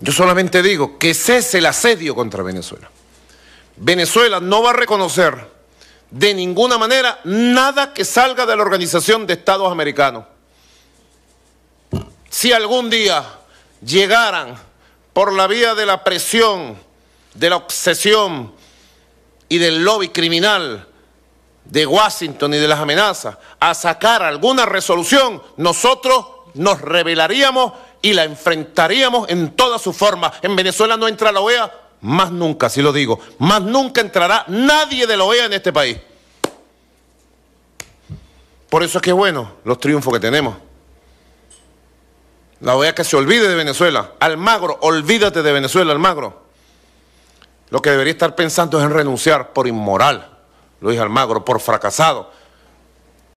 Yo solamente digo que cese el asedio contra Venezuela. Venezuela no va a reconocer de ninguna manera nada que salga de la Organización de Estados Americanos. Si algún día llegaran por la vía de la presión, de la obsesión y del lobby criminal de Washington y de las amenazas a sacar alguna resolución, nosotros nos revelaríamos y la enfrentaríamos en todas sus formas. En Venezuela no entra la OEA, más nunca, si lo digo, más nunca entrará nadie de la OEA en este país. Por eso es que es bueno los triunfos que tenemos. La OEA que se olvide de Venezuela. Almagro, olvídate de Venezuela, Almagro. Lo que debería estar pensando es en renunciar por inmoral, lo dije Almagro, por fracasado.